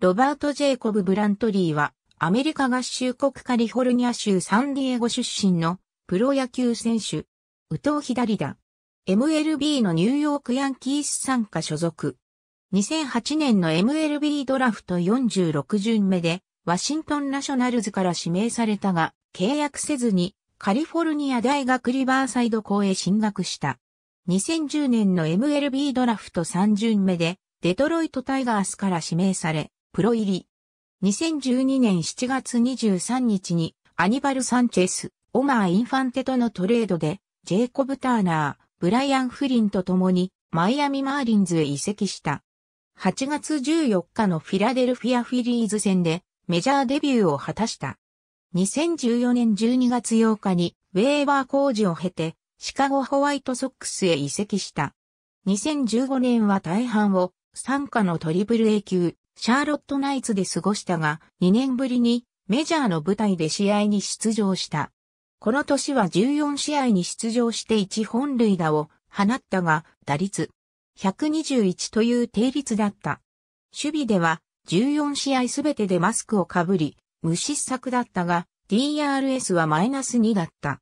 ロバート・ジェイコブ・ブラントリーは、アメリカ合衆国カリフォルニア州サンディエゴ出身のプロ野球選手、宇藤左打。MLB のニューヨークヤンキース参加所属。2008年の MLB ドラフト46巡目で、ワシントンナショナルズから指名されたが、契約せずに、カリフォルニア大学リバーサイド校へ進学した。2010年の MLB ドラフト3巡目で、デトロイトタイガースから指名され、プロ入り。2012年7月23日にアニバル・サンチェス、オマー・インファンテとのトレードで、ジェイコブ・ターナー、ブライアン・フリンと共にマイアミ・マーリンズへ移籍した。8月14日のフィラデルフィア・フィリーズ戦でメジャーデビューを果たした。2014年12月8日にウェーバー工事を経てシカゴホワイトソックスへ移籍した。2015年は大半を参加のトリプル A 級、シャーロットナイツで過ごしたが、2年ぶりにメジャーの舞台で試合に出場した。この年は14試合に出場して1本塁打を放ったが、打率121という定率だった。守備では14試合すべてでマスクをかぶり、無失策だったが、DRS はマイナス2だった。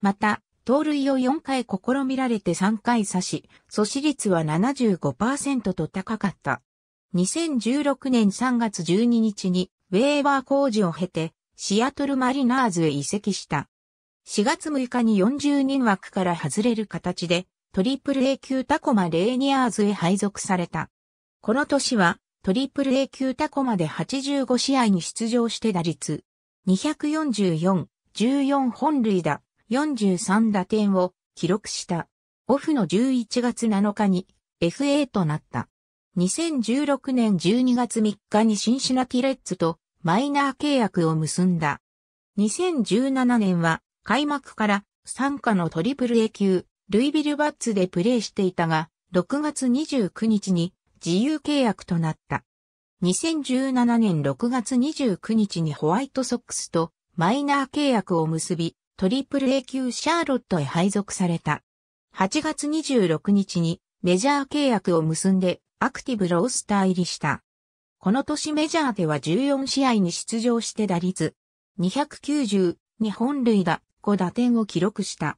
また、盗塁を4回試みられて3回刺し、阻止率は75%と高かった。2016年3月12日にウェーバー工事を経てシアトルマリナーズへ移籍した。4月6日に40人枠から外れる形でトリプル A 級タコマレーニアーズへ配属された。この年はトリプル A 級タコマで85試合に出場して打率244、14本塁打、43打点を記録した。オフの11月7日に FA となった。2016年12月3日にシンシナティレッツとマイナー契約を結んだ。2017年は開幕から参加のトリプル A 級、ルイビルバッツでプレーしていたが、6月29日に自由契約となった。2017年6月29日にホワイトソックスとマイナー契約を結び、トリプル A 級シャーロットへ配属された。8月26日にメジャー契約を結んでアクティブロースター入りした。この年メジャーでは14試合に出場して打率290に本塁打5打点を記録した。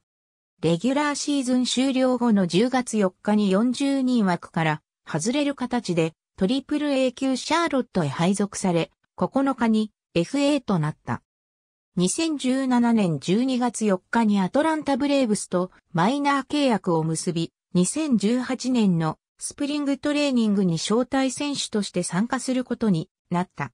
レギュラーシーズン終了後の10月4日に40人枠から外れる形でトリプル A 級シャーロットへ配属され9日に FA となった。2017年12月4日にアトランタブレーブスとマイナー契約を結び、2018年のスプリングトレーニングに招待選手として参加することになった。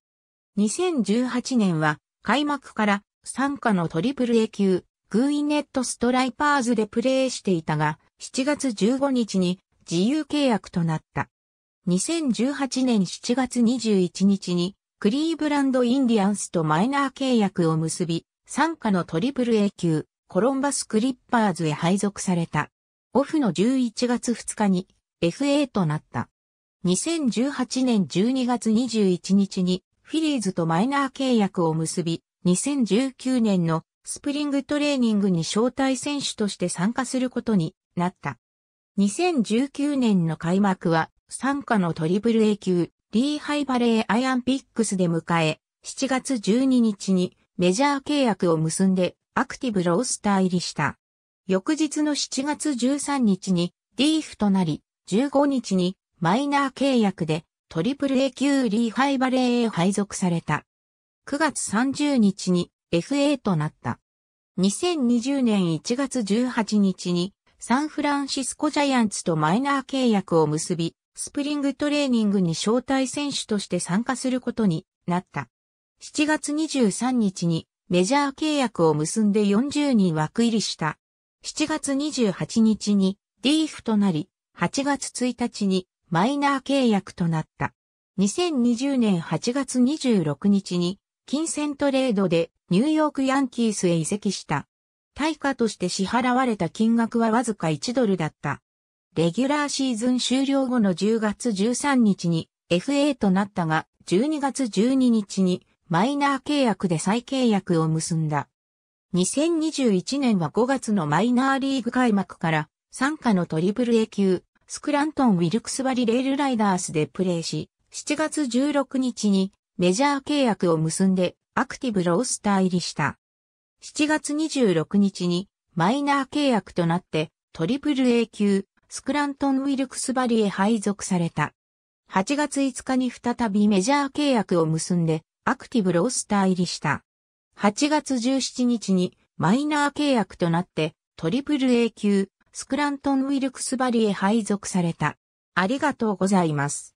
2018年は開幕から参加のトリプル A 級、グーイネットストライパーズでプレーしていたが、7月15日に自由契約となった。2018年7月21日にクリーブランドインディアンスとマイナー契約を結び、参加のトリプル A 級、コロンバスクリッパーズへ配属された。オフの11月2日に FA となった。2018年12月21日にフィリーズとマイナー契約を結び、2019年のスプリングトレーニングに招待選手として参加することになった。2019年の開幕は、参加のトリプル A 級、リーハイバレーアイアンピックスで迎え、7月12日にメジャー契約を結んで、アクティブロースター入りした。翌日の7月13日に、リーフとなり、15日にマイナー契約でトリプル A 級リーハイバレーへ配属された。9月30日に FA となった。2020年1月18日にサンフランシスコジャイアンツとマイナー契約を結び、スプリングトレーニングに招待選手として参加することになった。7月23日にメジャー契約を結んで40人枠入りした。7月28日にーフとなり、8月1日にマイナー契約となった。2020年8月26日に金銭トレードでニューヨークヤンキースへ移籍した。対価として支払われた金額はわずか1ドルだった。レギュラーシーズン終了後の10月13日に FA となったが12月12日にマイナー契約で再契約を結んだ。2021年は5月のマイナーリーグ開幕から参加のトリプル A 級、スクラントン・ウィルクスバリ・レールライダースでプレーし、7月16日にメジャー契約を結んでアクティブロースター入りした。7月26日にマイナー契約となってトリプル A 級スクラントン・ウィルクスバリへ配属された。8月5日に再びメジャー契約を結んでアクティブロースター入りした。8月17日にマイナー契約となってトリプル A 級スクラントン・ウィルクスバリへ配属された。ありがとうございます。